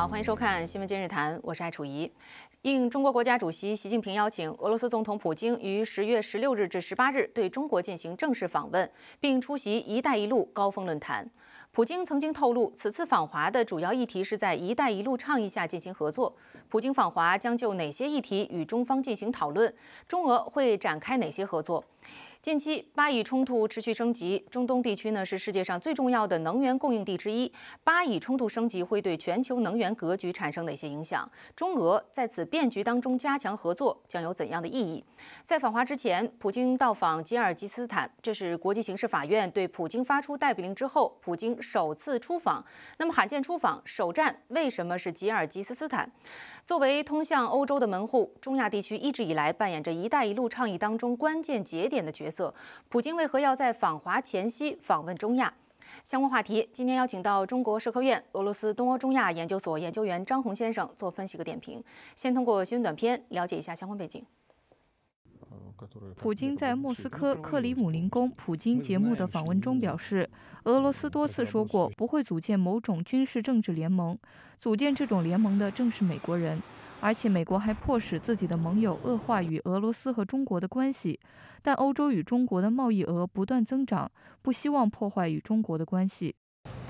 好，欢迎收看《新闻今日谈》，我是艾楚怡。应中国国家主席习近平邀请，俄罗斯总统普京于十月十六日至十八日对中国进行正式访问，并出席“一带一路”高峰论坛。普京曾经透露，此次访华的主要议题是在“一带一路”倡议下进行合作。普京访华将就哪些议题与中方进行讨论？中俄会展开哪些合作？近期巴以冲突持续升级，中东地区呢是世界上最重要的能源供应地之一。巴以冲突升级会对全球能源格局产生哪些影响？中俄在此变局当中加强合作将有怎样的意义？在访华之前，普京到访吉尔吉斯坦，这是国际刑事法院对普京发出逮捕令之后，普京首次出访。那么罕见出访首站为什么是吉尔吉斯斯坦？作为通向欧洲的门户，中亚地区一直以来扮演着“一带一路”倡议当中关键节点的角色。色，普京为何要在访华前夕访问中亚？相关话题，今天邀请到中国社科院俄罗斯东欧中亚研究所研究员张宏先生做分析和点评。先通过新闻短片了解一下相关背景。普京在莫斯科克里姆林宫“普京节目”的访问中表示，俄罗斯多次说过不会组建某种军事政治联盟，组建这种联盟的正是美国人。而且美国还迫使自己的盟友恶化与俄罗斯和中国的关系，但欧洲与中国的贸易额不断增长，不希望破坏与中国的关系。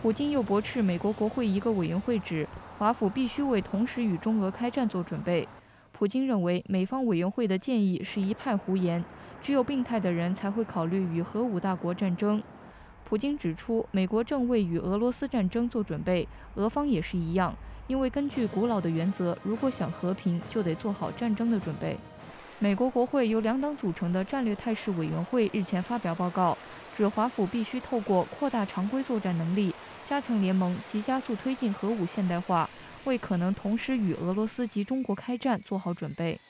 普京又驳斥美国国会一个委员会指，华府必须为同时与中俄开战做准备。普京认为美方委员会的建议是一派胡言，只有病态的人才会考虑与核武大国战争。普京指出，美国正为与俄罗斯战争做准备，俄方也是一样。因为根据古老的原则，如果想和平，就得做好战争的准备。美国国会由两党组成的战略态势委员会日前发表报告，指华府必须透过扩大常规作战能力、加强联盟及加速推进核武现代化，为可能同时与俄罗斯及中国开战做好准备。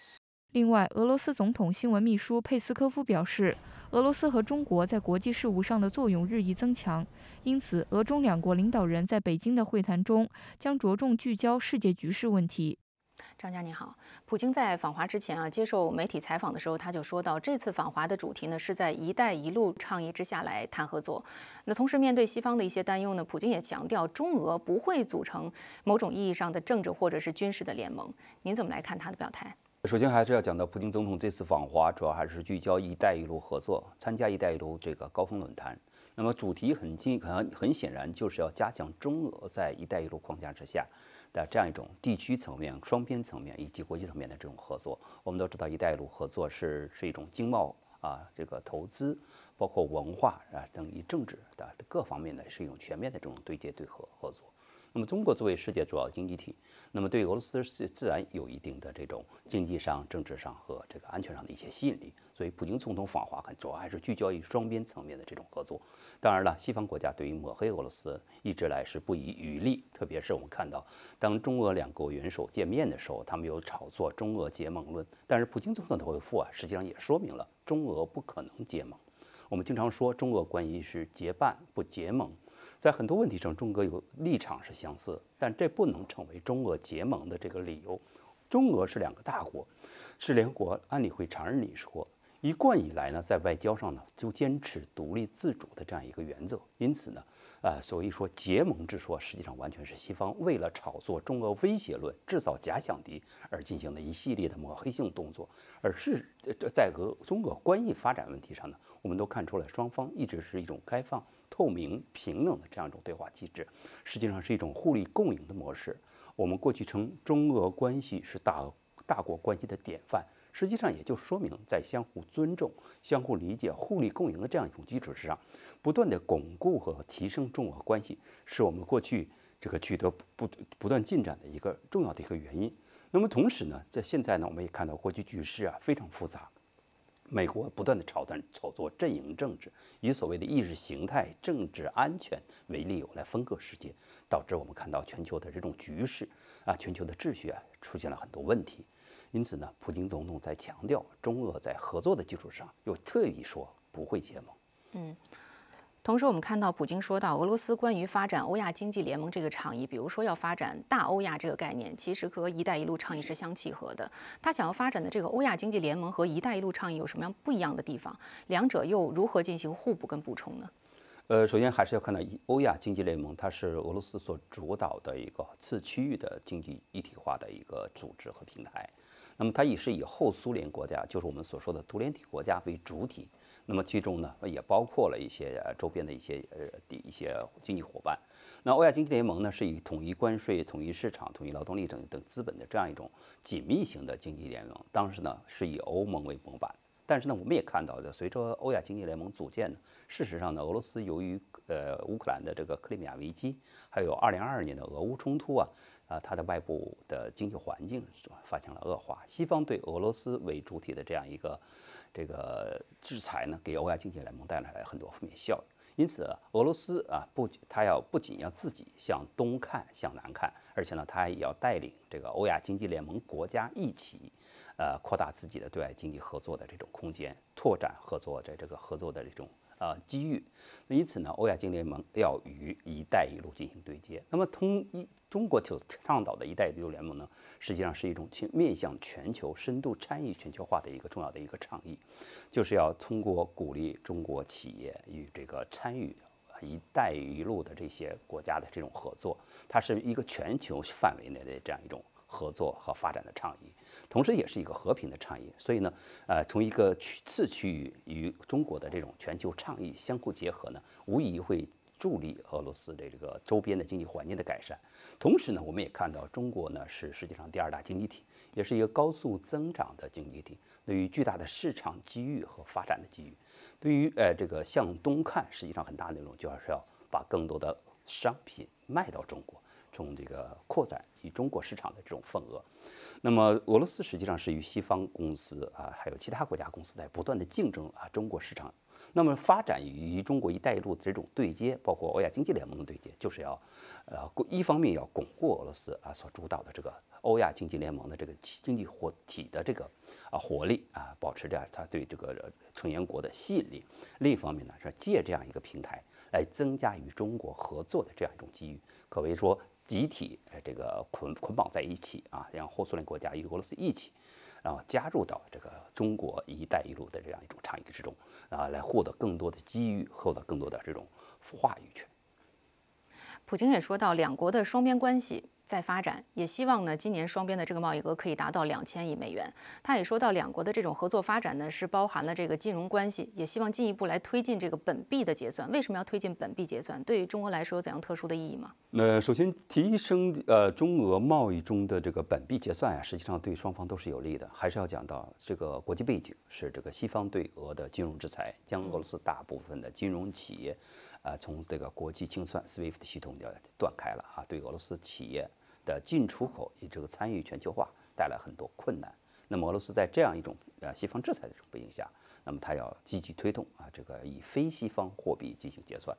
另外，俄罗斯总统新闻秘书佩斯科夫表示，俄罗斯和中国在国际事务上的作用日益增强，因此，俄中两国领导人在北京的会谈中将着重聚焦世界局势问题。张佳，你好。普京在访华之前啊，接受媒体采访的时候，他就说到，这次访华的主题呢是在“一带一路”倡议之下来谈合作。那同时，面对西方的一些担忧呢，普京也强调，中俄不会组成某种意义上的政治或者是军事的联盟。您怎么来看他的表态？首先还是要讲到普京总统这次访华，主要还是聚焦“一带一路”合作，参加“一带一路”这个高峰论坛。那么主题很近，很很显然就是要加强中俄在“一带一路”框架之下的这样一种地区层面、双边层面以及国际层面的这种合作。我们都知道，“一带一路”合作是是一种经贸啊，这个投资，包括文化啊等于政治的各方面的是一种全面的这种对接、对合合作。那么，中国作为世界主要经济体，那么对俄罗斯是自然有一定的这种经济上、政治上和这个安全上的一些吸引力。所以，普京总统访华很主要还是聚焦于双边层面的这种合作。当然了，西方国家对于抹黑俄罗斯一直来是不遗余力。特别是我们看到，当中俄两国元首见面的时候，他们有炒作中俄结盟论。但是，普京总统的回复啊，实际上也说明了中俄不可能结盟。我们经常说，中俄关系是结伴不结盟。在很多问题上，中俄有立场是相似，但这不能成为中俄结盟的这个理由。中俄是两个大国，是联合国安理会常任理事国。一贯以来呢，在外交上呢，就坚持独立自主的这样一个原则。因此呢，呃，所以说结盟之说，实际上完全是西方为了炒作中俄威胁论、制造假想敌而进行的一系列的抹黑性动作。而是这在俄中俄关系发展问题上呢，我们都看出了双方一直是一种开放、透明、平等的这样一种对话机制，实际上是一种互利共赢的模式。我们过去称中俄关系是大大国关系的典范。实际上也就说明，在相互尊重、相互理解、互利共赢的这样一种基础之上，不断的巩固和提升中俄关系，是我们过去这个取得不不断进展的一个重要的一个原因。那么同时呢，在现在呢，我们也看到国际局势啊非常复杂，美国不断的炒断炒作阵营政治，以所谓的意识形态、政治安全为理由来分割世界，导致我们看到全球的这种局势啊，全球的秩序啊出现了很多问题。因此呢，普京总统在强调中俄在合作的基础上，又特意说不会结盟。嗯，同时我们看到，普京说到俄罗斯关于发展欧亚经济联盟这个倡议，比如说要发展大欧亚这个概念，其实和“一带一路”倡议是相契合的。他想要发展的这个欧亚经济联盟和“一带一路”倡议有什么样不一样的地方？两者又如何进行互补跟补充呢？呃，首先还是要看到欧亚经济联盟，它是俄罗斯所主导的一个次区域的经济一体化的一个组织和平台。那么它也是以后苏联国家，就是我们所说的独联体国家为主体。那么其中呢，也包括了一些周边的一些呃的一些经济伙伴。那欧亚经济联盟呢，是以统一关税、统一市场、统一劳动力等等资本的这样一种紧密型的经济联盟。当时呢，是以欧盟为模板。但是呢，我们也看到的，随着欧亚经济联盟组建呢，事实上呢，俄罗斯由于呃乌克兰的这个克里米亚危机，还有2022年的俄乌冲突啊。啊，它的外部的经济环境发生了恶化，西方对俄罗斯为主体的这样一个这个制裁呢，给欧亚经济联盟带来了很多负面效应。因此，俄罗斯啊，不，它要不仅要自己向东看、向南看，而且呢，它也要带领这个欧亚经济联盟国家一起，呃，扩大自己的对外经济合作的这种空间，拓展合作在这个合作的这种。啊，机遇。那因此呢，欧亚经联盟要与“一带一路”进行对接。那么，通一中国就倡导的“一带一路”联盟呢，实际上是一种全面向全球、深度参与全球化的一个重要的一个倡议，就是要通过鼓励中国企业与这个参与“一带一路”的这些国家的这种合作，它是一个全球范围内的这样一种。合作和发展的倡议，同时也是一个和平的倡议。所以呢，呃，从一个区次区域与中国的这种全球倡议相互结合呢，无疑会助力俄罗斯的这个周边的经济环境的改善。同时呢，我们也看到，中国呢是世界上第二大经济体，也是一个高速增长的经济体，对于巨大的市场机遇和发展的机遇。对于呃，这个向东看，实际上很大内容就是要把更多的商品卖到中国。从这个扩展与中国市场的这种份额，那么俄罗斯实际上是与西方公司啊，还有其他国家公司在不断的竞争啊中国市场。那么发展与中国“一带一路”的这种对接，包括欧亚经济联盟的对接，就是要，呃，一方面要巩固俄罗斯啊所主导的这个欧亚经济联盟的这个经济活体的这个啊活力啊，保持着它对这个成员国的吸引力；另一方面呢，是借这样一个平台来增加与中国合作的这样一种机遇，可谓说。集体这个捆捆绑在一起啊，让后苏联国家与俄罗斯一起，然后加入到这个中国“一带一路”的这样一种倡议之中啊，来获得更多的机遇，获得更多的这种话语权。普京也说到两国的双边关系。在发展，也希望呢，今年双边的这个贸易额可以达到两千亿美元。他也说到，两国的这种合作发展呢，是包含了这个金融关系，也希望进一步来推进这个本币的结算。为什么要推进本币结算？对于中俄来说，有怎样特殊的意义吗？呃，首先提升呃中俄贸易中的这个本币结算啊，实际上对双方都是有利的。还是要讲到这个国际背景，是这个西方对俄的金融制裁，将俄罗斯大部分的金融企业啊，从这个国际清算 SWIFT 系统就断开了啊，对俄罗斯企业。呃，进出口以这个参与全球化带来很多困难。那么俄罗斯在这样一种呃西方制裁的这种背景下，那么它要积极推动啊，这个以非西方货币进行结算。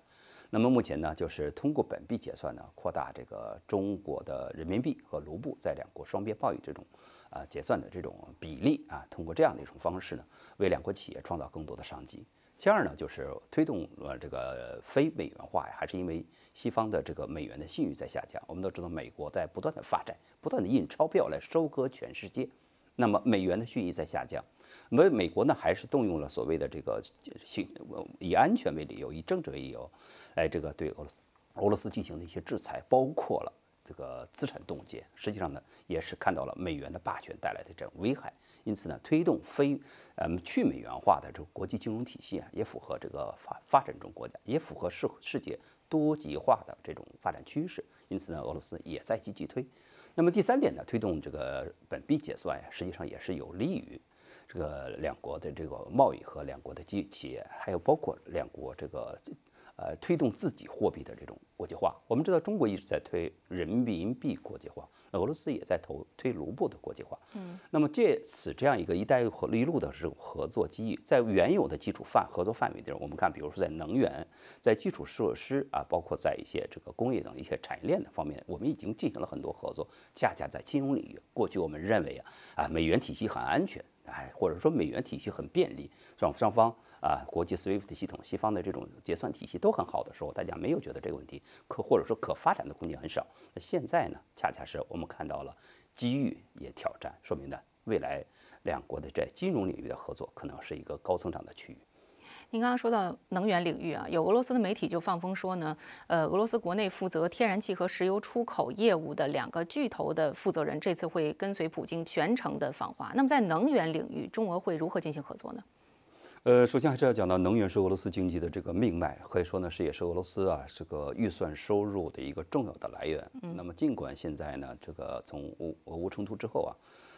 那么目前呢，就是通过本币结算呢，扩大这个中国的人民币和卢布在两国双边贸易这种啊结算的这种比例啊，通过这样的一种方式呢，为两国企业创造更多的商机。其二呢，就是推动呃这个非美元化呀，还是因为西方的这个美元的信誉在下降。我们都知道，美国在不断的发展，不断的印钞票来收割全世界，那么美元的信誉在下降，美美国呢还是动用了所谓的这个性以安全为理由，以政治为理由，哎这个对俄罗斯俄罗斯进行的一些制裁，包括了。这个资产冻结，实际上呢也是看到了美元的霸权带来的这种危害，因此呢，推动非，嗯，去美元化的这个国际金融体系啊，也符合这个发发展中国家，也符合世世界多极化的这种发展趋势。因此呢，俄罗斯也在积极推。那么第三点呢，推动这个本币结算呀，实际上也是有利于这个两国的这个贸易和两国的企企业，还有包括两国这个。呃，推动自己货币的这种国际化。我们知道，中国一直在推人民币国际化，俄罗斯也在投推卢布的国际化。嗯，那么借此这样一个“一带一路”“的这种合作机遇，在原有的基础范合作范围地我们看，比如说在能源、在基础设施啊，包括在一些这个工业等一些产业链的方面，我们已经进行了很多合作。恰恰在金融领域，过去我们认为啊，啊美元体系很安全，哎，或者说美元体系很便利，双方。啊，国际 SWIFT 系统、西方的这种结算体系都很好的时候，大家没有觉得这个问题可或者说可发展的空间很少。那现在呢，恰恰是我们看到了机遇也挑战，说明呢未来两国的在金融领域的合作可能是一个高增长的区域。您刚刚说到能源领域啊，有俄罗斯的媒体就放风说呢，呃，俄罗斯国内负责天然气和石油出口业务的两个巨头的负责人这次会跟随普京全程的访华。那么在能源领域，中俄会如何进行合作呢？呃，首先还是要讲到能源是俄罗斯经济的这个命脉，可以说呢是也是俄罗斯啊这个预算收入的一个重要的来源。那么尽管现在呢，这个从乌俄乌冲突之后啊，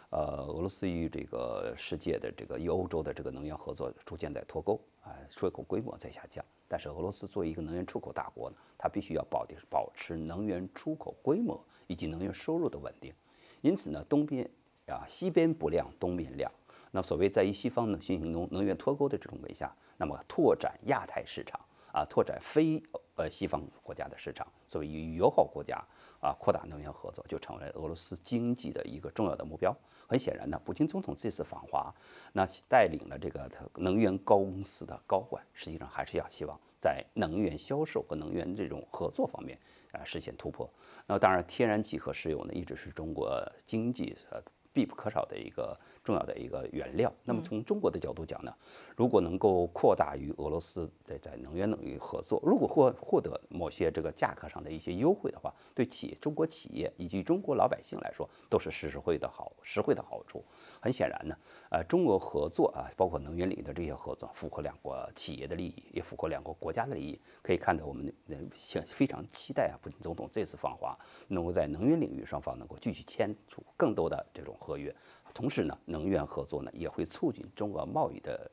呃，俄罗斯与这个世界的这个与欧洲的这个能源合作逐渐在脱钩，啊，出口规模在下降，但是俄罗斯作为一个能源出口大国呢，它必须要保定保持能源出口规模以及能源收入的稳定。因此呢，东边啊西边不亮，东边亮。那所谓在与西方的进行能能源脱钩的这种背景下，那么拓展亚太市场啊，拓展非呃西方国家的市场，作为与友好国家啊扩大能源合作，就成为俄罗斯经济的一个重要的目标。很显然呢，普京总统这次访华，那带领了这个能源高公司的高管，实际上还是要希望在能源销售和能源这种合作方面啊实现突破。那当然，天然气和石油呢，一直是中国经济呃。必不可少的一个重要的一个原料。那么从中国的角度讲呢，如果能够扩大与俄罗斯在在能源领域合作，如果获获得某些这个价格上的一些优惠的话，对企业、中国企业以及中国老百姓来说，都是实实惠的好实惠的好处。很显然呢，呃，中俄合作啊，包括能源领域的这些合作，符合两国企业的利益，也符合两国国家的利益。可以看到，我们现非常期待啊，普京总统这次访华，能够在能源领域双方能够继续签署更多的这种。合约，同时呢，能源合作呢也会促进中俄贸易的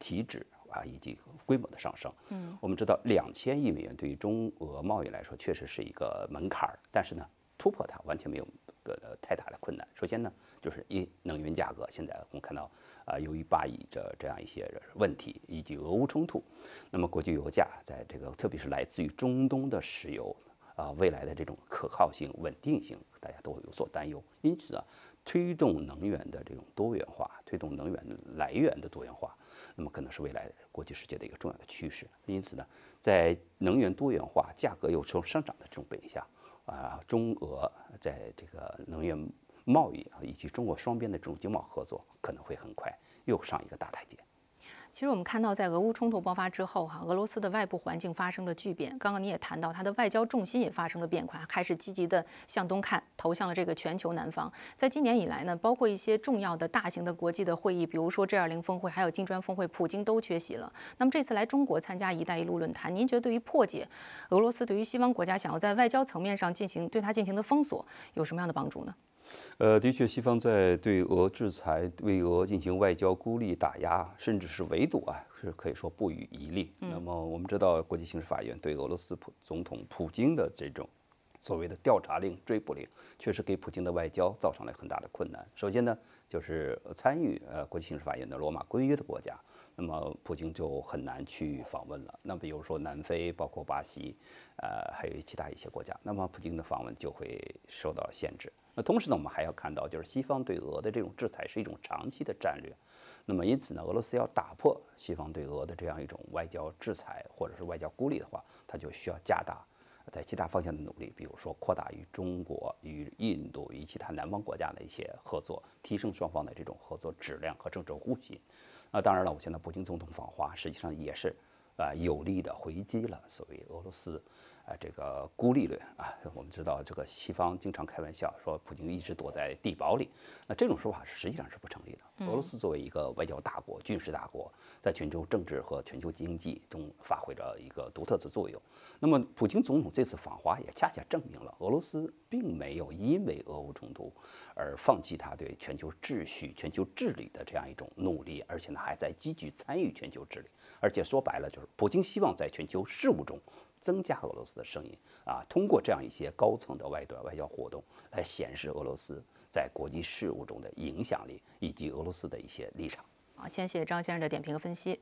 体制啊以及规模的上升。嗯，我们知道两千亿美元对于中俄贸易来说确实是一个门槛，儿，但是呢，突破它完全没有个太大的困难。首先呢，就是一能源价格，现在我们看到啊，由于巴以这这样一些问题以及俄乌冲突，那么国际油价在这个特别是来自于中东的石油啊未来的这种可靠性稳定性，大家都会有所担忧，因此啊。推动能源的这种多元化，推动能源来源的多元化，那么可能是未来国际世界的一个重要的趋势。因此呢，在能源多元化、价格又从上涨的这种背景下，啊，中俄在这个能源贸易啊以及中国双边的这种经贸合作，可能会很快又上一个大台阶。其实我们看到，在俄乌冲突爆发之后，哈，俄罗斯的外部环境发生了巨变。刚刚你也谈到，它的外交重心也发生了变化，开始积极的向东看，投向了这个全球南方。在今年以来呢，包括一些重要的大型的国际的会议，比如说 G20 峰会，还有金砖峰会，普京都缺席了。那么这次来中国参加“一带一路”论坛，您觉得对于破解俄罗斯对于西方国家想要在外交层面上进行对它进行的封锁，有什么样的帮助呢？呃，的确，西方在对俄制裁、对俄进行外交孤立、打压，甚至是围堵啊，是可以说不遗一力。那么，我们知道，国际刑事法院对俄罗斯普总统普京的这种。所谓的调查令、追捕令，确实给普京的外交造成了很大的困难。首先呢，就是参与呃国际刑事法院的罗马公约的国家，那么普京就很难去访问了。那么比如说南非、包括巴西，呃，还有其他一些国家，那么普京的访问就会受到限制。那同时呢，我们还要看到，就是西方对俄的这种制裁是一种长期的战略。那么因此呢，俄罗斯要打破西方对俄的这样一种外交制裁或者是外交孤立的话，它就需要加大。在其他方向的努力，比如说扩大与中国、与印度、与其他南方国家的一些合作，提升双方的这种合作质量和政治互信。那当然了，我现在普京总统访华，实际上也是，啊，有力的回击了所谓俄罗斯。啊，这个孤立论啊，我们知道，这个西方经常开玩笑说，普京一直躲在地堡里。那这种说法实际上是不成立的。俄罗斯作为一个外交大国、军事大国，在全球政治和全球经济中发挥着一个独特的作用。那么，普京总统这次访华也恰恰证明了，俄罗斯并没有因为俄乌冲突而放弃他对全球秩序、全球治理的这样一种努力，而且呢，还在积极参与全球治理。而且说白了，就是普京希望在全球事务中。增加俄罗斯的声音啊，通过这样一些高层的外端外交活动，来显示俄罗斯在国际事务中的影响力以及俄罗斯的一些立场好，先谢谢张先生的点评和分析。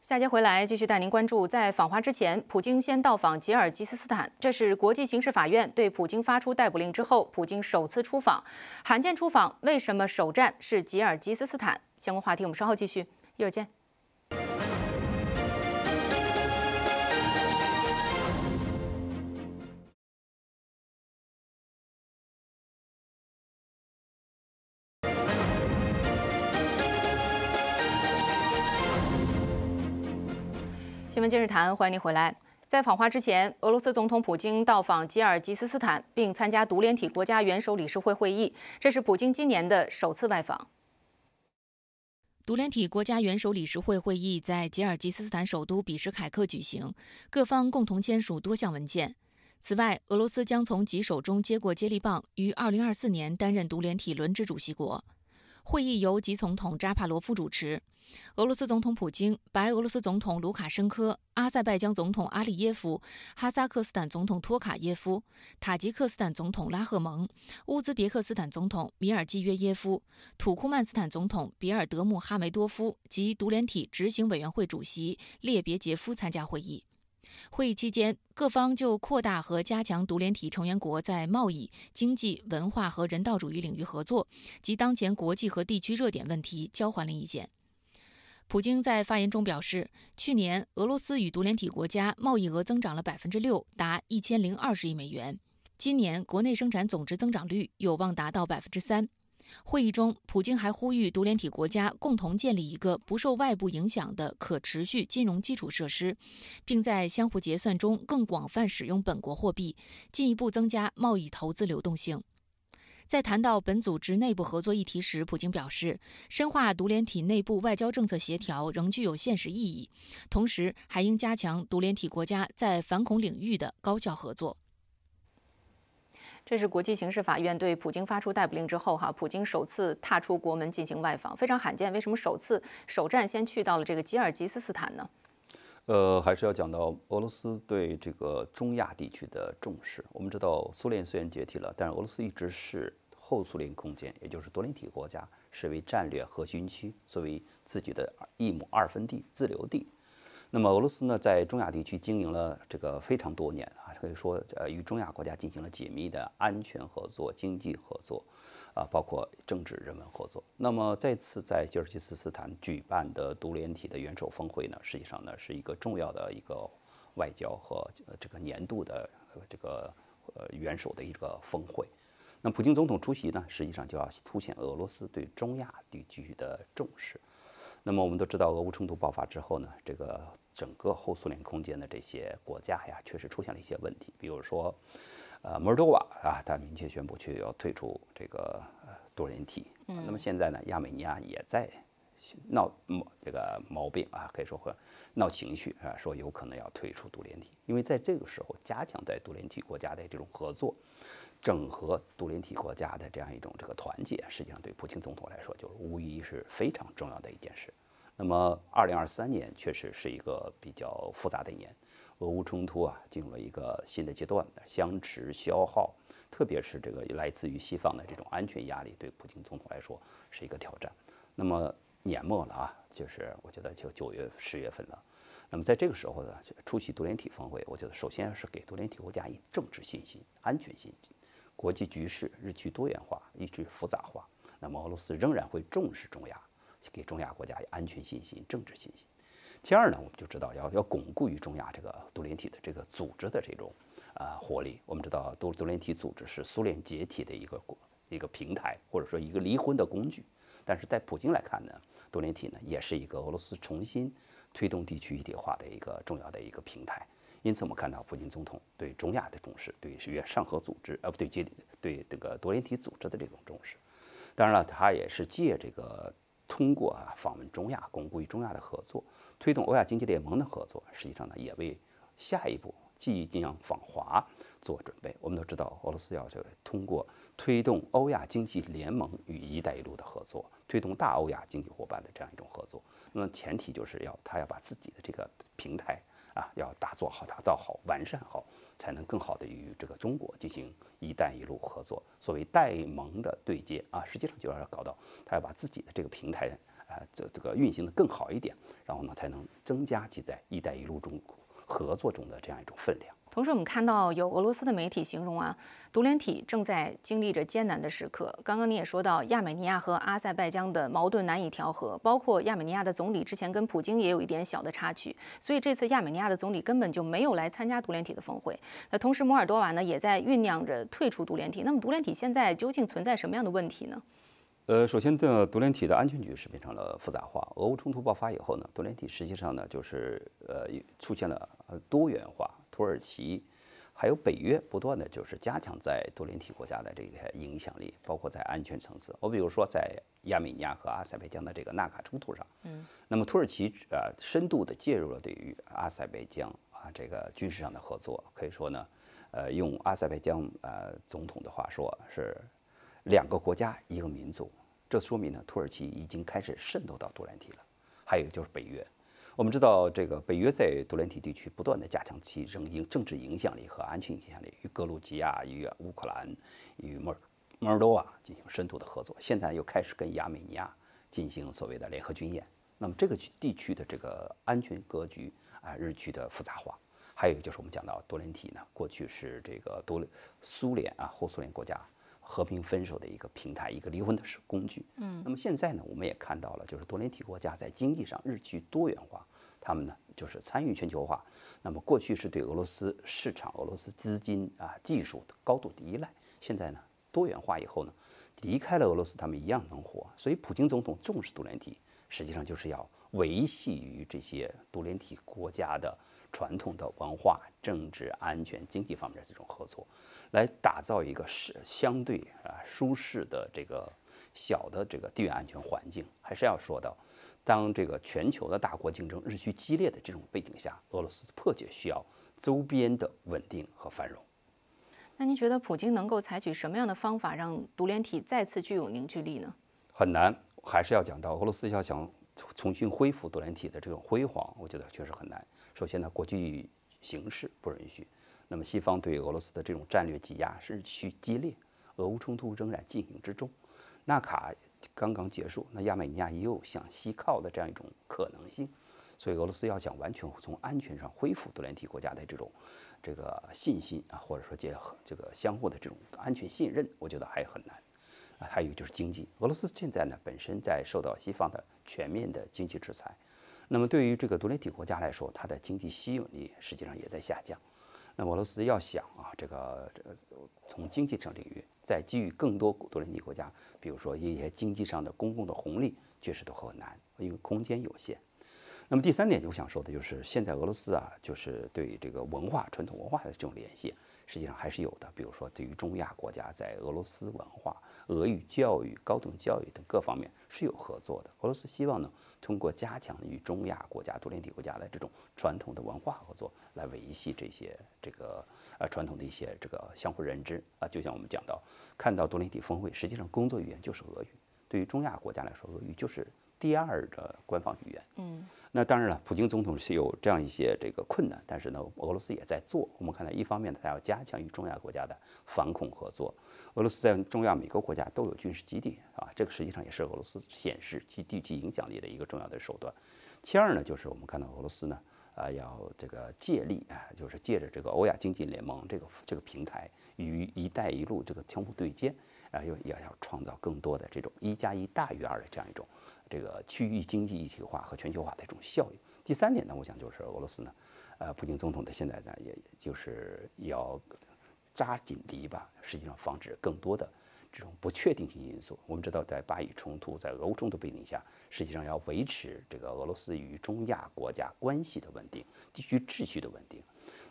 下节回来继续带您关注，在访华之前，普京先到访吉尔吉斯斯坦，这是国际刑事法院对普京发出逮捕令之后，普京首次出访，罕见出访。为什么首站是吉尔吉斯斯坦？相关话题我们稍后继续，一会儿见。新闻电视台，欢迎您回来。在访华之前，俄罗斯总统普京到访吉尔吉斯斯坦，并参加独联体国家元首理事会会议，这是普京今年的首次外访。独联体国家元首理事会会议在吉尔吉斯斯坦首都比什凯克举行，各方共同签署多项文件。此外，俄罗斯将从吉手中接过接力棒，于2024年担任独联体轮值主席国。会议由吉总统扎帕罗夫主持，俄罗斯总统普京、白俄罗斯总统卢卡申科、阿塞拜疆总统阿利耶夫、哈萨克斯坦总统托卡耶夫、塔吉克斯坦总统拉赫蒙、乌兹别克斯坦总统米尔季约耶夫、土库曼斯坦总统比尔德穆哈梅多夫及独联体执行委员会主席列别杰夫参加会议。会议期间，各方就扩大和加强独联体成员国在贸易、经济、文化和人道主义领域合作，及当前国际和地区热点问题交换了意见。普京在发言中表示，去年俄罗斯与独联体国家贸易额增长了6%，达1020亿美元。今年国内生产总值增长率有望达到3%。会议中，普京还呼吁独联体国家共同建立一个不受外部影响的可持续金融基础设施，并在相互结算中更广泛使用本国货币，进一步增加贸易投资流动性。在谈到本组织内部合作议题时，普京表示，深化独联体内部外交政策协调仍具有现实意义，同时还应加强独联体国家在反恐领域的高效合作。这是国际刑事法院对普京发出逮捕令之后，哈，普京首次踏出国门进行外访，非常罕见。为什么首次首站先去到了这个吉尔吉斯斯坦呢？呃，还是要讲到俄罗斯对这个中亚地区的重视。我们知道，苏联虽然解体了，但是俄罗斯一直是后苏联空间，也就是多边体国家，视为战略核心区，作为自己的一亩二分地、自留地。那么俄罗斯呢，在中亚地区经营了这个非常多年啊。可以说，呃，与中亚国家进行了解密的安全合作、经济合作，啊，包括政治、人文合作。那么，再次在吉尔吉斯斯坦举办的独联体的元首峰会呢，实际上呢是一个重要的一个外交和这个年度的这个呃元首的一个峰会。那普京总统出席呢，实际上就要凸显俄罗斯对中亚地区的重视。那么我们都知道，俄乌冲突爆发之后呢，这个整个后苏联空间的这些国家呀，确实出现了一些问题。比如说，呃，摩尔多瓦啊，它明确宣布去要退出这个多联体。那么现在呢，亚美尼亚也在。闹毛这个毛病啊，可以说会闹情绪啊，说有可能要退出独联体，因为在这个时候加强在独联体国家的这种合作，整合独联体国家的这样一种这个团结，实际上对普京总统来说就是无疑是非常重要的一件事。那么，二零二三年确实是一个比较复杂的一年，俄乌冲突啊进入了一个新的阶段相持消耗，特别是这个来自于西方的这种安全压力，对普京总统来说是一个挑战。那么。年末了啊，就是我觉得就九月十月份了。那么在这个时候呢，出席独联体峰会，我觉得首先是给独联体国家以政治信心、安全信心。国际局势日趋多元化、日趋复杂化，那么俄罗斯仍然会重视中亚，给中亚国家安全信心、政治信心。第二呢，我们就知道要要巩固于中亚这个独联体的这个组织的这种啊活力。我们知道独独联体组织是苏联解体的一个一个平台，或者说一个离婚的工具。但是，在普京来看呢，多联体呢也是一个俄罗斯重新推动地区一体化的一个重要的一个平台。因此，我们看到普京总统对中亚的重视，对上合组织呃，对结对这个多联体组织的这种重视。当然了，他也是借这个通过啊访问中亚，巩固与中亚的合作，推动欧亚经济联盟的合作。实际上呢，也为下一步。进一样访华做准备。我们都知道，俄罗斯要个通过推动欧亚经济联盟与“一带一路”的合作，推动大欧亚经济伙伴的这样一种合作。那么前提就是要他要把自己的这个平台啊，要打造好、打造好、完善好，才能更好的与这个中国进行“一带一路”合作。所谓“带盟”的对接啊，实际上就要搞到他要把自己的这个平台啊，这这个运行的更好一点，然后呢，才能增加其在“一带一路”中。合作中的这样一种分量。同时，我们看到有俄罗斯的媒体形容啊，独联体正在经历着艰难的时刻。刚刚你也说到，亚美尼亚和阿塞拜疆的矛盾难以调和，包括亚美尼亚的总理之前跟普京也有一点小的插曲，所以这次亚美尼亚的总理根本就没有来参加独联体的峰会。那同时，摩尔多瓦呢也在酝酿着退出独联体。那么，独联体现在究竟存在什么样的问题呢？呃，首先的独联体的安全局势变成了复杂化。俄乌冲突爆发以后呢，独联体实际上呢就是呃出现了多元化。土耳其还有北约不断的就是加强在独联体国家的这个影响力，包括在安全层次。我比如说在亚美尼亚和阿塞拜疆的这个纳卡冲突上，嗯，那么土耳其呃深度的介入了对于阿塞拜疆啊这个军事上的合作，可以说呢，呃，用阿塞拜疆呃总统的话说是两个国家一个民族。这说明呢，土耳其已经开始渗透到多兰体了。还有就是北约，我们知道这个北约在多兰体地区不断的加强其政政治影响力和安全影响力，与格鲁吉亚、与乌克兰、与尔莫尔多瓦进行深度的合作。现在又开始跟亚美尼亚进行所谓的联合军演。那么这个区地区的这个安全格局啊，日趋的复杂化。还有就是我们讲到多联体呢，过去是这个多苏联啊，后苏联国家。和平分手的一个平台，一个离婚的工具。嗯，那么现在呢，我们也看到了，就是独联体国家在经济上日趋多元化，他们呢就是参与全球化。那么过去是对俄罗斯市场、俄罗斯资金啊、技术的高度依赖，现在呢多元化以后呢，离开了俄罗斯他们一样能活。所以普京总统重视独联体，实际上就是要维系于这些独联体国家的。传统的文化、政治、安全、经济方面的这种合作，来打造一个是相对啊舒适的这个小的这个地缘安全环境，还是要说到，当这个全球的大国竞争日趋激烈的这种背景下，俄罗斯迫切需要周边的稳定和繁荣。那您觉得普京能够采取什么样的方法让独联体再次具有凝聚力呢？很难，还是要讲到俄罗斯要想。重新恢复多联体的这种辉煌，我觉得确实很难。首先呢，国际形势不允许；那么西方对俄罗斯的这种战略挤压是趋激烈，俄乌冲突仍然进行之中，纳卡刚刚结束，那亚美尼亚又向西靠的这样一种可能性，所以俄罗斯要想完全从安全上恢复多联体国家的这种这个信心啊，或者说结合这个相互的这种安全信任，我觉得还很难。还有就是经济，俄罗斯现在呢本身在受到西方的全面的经济制裁，那么对于这个独联体国家来说，它的经济吸引力实际上也在下降。那俄罗斯要想啊这个这个从经济上领域再给予更多独联体国家，比如说一些经济上的公共的红利，确实都很难，因为空间有限。那么第三点，我想说的就是，现在俄罗斯啊，就是对这个文化、传统文化的这种联系，实际上还是有的。比如说，对于中亚国家，在俄罗斯文化、俄语教育、高等教育等各方面是有合作的。俄罗斯希望呢，通过加强与中亚国家、独联体国家的这种传统的文化合作，来维系这些这个呃传统的一些这个相互认知啊。就像我们讲到，看到独联体峰会，实际上工作语言就是俄语。对于中亚国家来说，俄语就是第二的官方语言。嗯，那当然了，普京总统是有这样一些这个困难，但是呢，俄罗斯也在做。我们看到，一方面呢，要加强与中亚国家的反恐合作，俄罗斯在中亚每个国家都有军事基地，啊，这个实际上也是俄罗斯显示其地区影响力的一个重要的手段。其二呢，就是我们看到俄罗斯呢，啊，要这个借力啊，就是借着这个欧亚经济联盟这个这个平台与“一带一路”这个相互对接。然后又要要创造更多的这种一加一大于二的这样一种，这个区域经济一体化和全球化的这种效应。第三点呢，我想就是俄罗斯呢，呃，普京总统的现在呢，也就是要扎紧篱笆，实际上防止更多的。这种不确定性因素，我们知道，在巴以冲突、在俄乌冲突背景下，实际上要维持这个俄罗斯与中亚国家关系的稳定、地区秩序的稳定。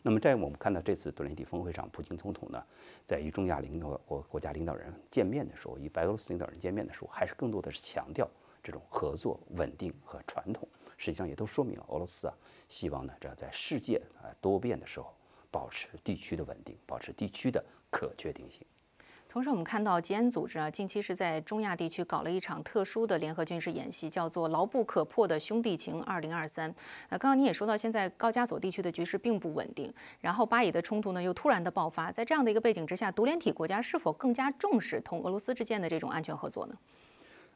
那么，在我们看到这次多伦蒂峰会上，普京总统呢，在与中亚领导国国家领导人见面的时候，与白俄罗斯领导人见面的时候，还是更多的是强调这种合作、稳定和传统。实际上，也都说明了俄罗斯啊，希望呢，在世界啊多变的时候，保持地区的稳定，保持地区的可确定性。同时，我们看到，吉安组织啊，近期是在中亚地区搞了一场特殊的联合军事演习，叫做“牢不可破的兄弟情 ”2023。那刚刚你也说到，现在高加索地区的局势并不稳定，然后巴以的冲突呢又突然的爆发，在这样的一个背景之下，独联体国家是否更加重视同俄罗斯之间的这种安全合作呢？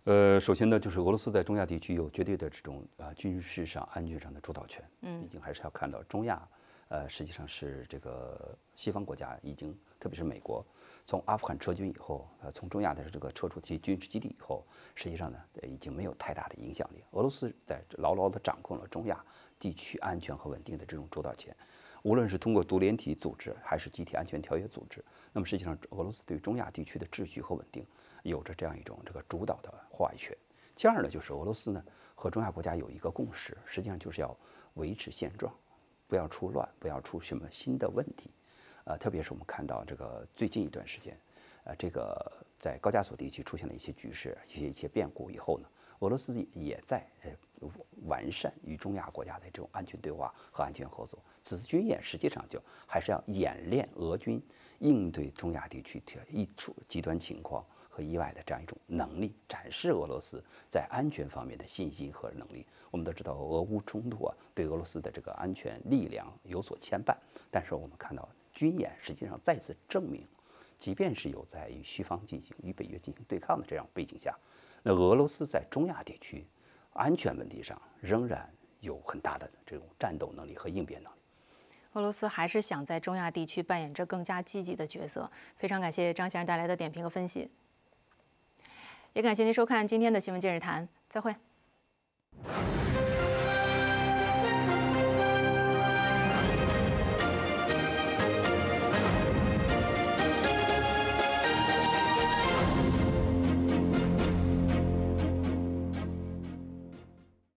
呃，首先呢，就是俄罗斯在中亚地区有绝对的这种啊军事上、安全上的主导权。嗯，毕竟还是要看到中亚。呃，实际上是这个西方国家已经，特别是美国，从阿富汗撤军以后，呃，从中亚的这个撤出其军事基地以后，实际上呢，已经没有太大的影响力。俄罗斯在牢牢的掌控了中亚地区安全和稳定的这种主导权，无论是通过独联体组织还是集体安全条约组织，那么实际上俄罗斯对中亚地区的秩序和稳定有着这样一种这个主导的话语权。其二呢，就是俄罗斯呢和中亚国家有一个共识，实际上就是要维持现状。不要出乱，不要出什么新的问题，呃，特别是我们看到这个最近一段时间，呃，这个在高加索地区出现了一些局势、一些一些变故以后呢，俄罗斯也在呃完善与中亚国家的这种安全对话和安全合作。此次军演实际上就还是要演练俄军应对中亚地区一出极端情况。和意外的这样一种能力，展示俄罗斯在安全方面的信心和能力。我们都知道，俄乌冲突啊，对俄罗斯的这个安全力量有所牵绊。但是我们看到，军演实际上再次证明，即便是有在与西方进行、与北约进行对抗的这样背景下，那俄罗斯在中亚地区安全问题上仍然有很大的这种战斗能力和应变能力。俄罗斯还是想在中亚地区扮演着更加积极的角色。非常感谢张先生带来的点评和分析。也感谢您收看今天的《新闻今日谈》，再会。